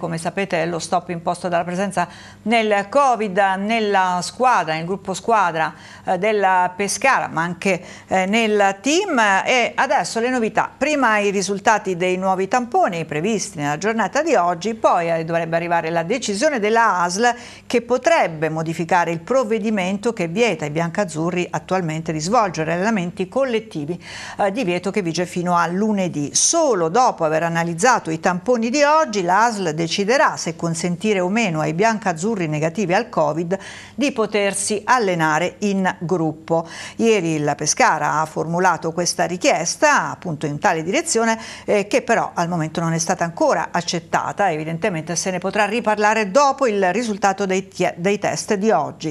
come sapete è lo stop imposto dalla presenza nel Covid nella squadra, nel gruppo squadra eh, della Pescara, ma anche eh, nel team. E adesso le novità. Prima i risultati dei nuovi tamponi previsti nella giornata di oggi, poi eh, dovrebbe arrivare la decisione della ASL che potrebbe modificare il provvedimento che vieta ai biancazzurri attualmente di svolgere allenamenti collettivi, eh, divieto che vige fino a lunedì. Solo dopo aver analizzato i tamponi di oggi, l'ASL decide deciderà se consentire o meno ai biancazzurri negativi al Covid di potersi allenare in gruppo. Ieri il Pescara ha formulato questa richiesta appunto in tale direzione eh, che però al momento non è stata ancora accettata, evidentemente se ne potrà riparlare dopo il risultato dei, dei test di oggi.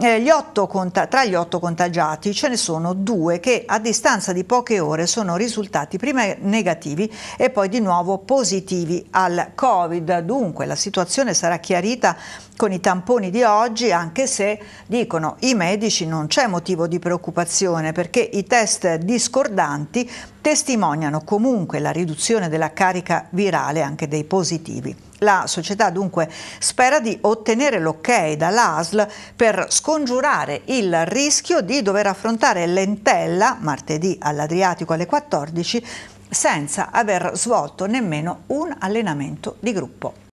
Eh, gli tra gli otto contagiati ce ne sono due che a distanza di poche ore sono risultati prima negativi e poi di nuovo positivi al Covid dunque la situazione sarà chiarita con i tamponi di oggi, anche se, dicono i medici, non c'è motivo di preoccupazione perché i test discordanti testimoniano comunque la riduzione della carica virale anche dei positivi. La società dunque spera di ottenere l'ok dall'ASL per scongiurare il rischio di dover affrontare l'entella martedì all'Adriatico alle 14 senza aver svolto nemmeno un allenamento di gruppo.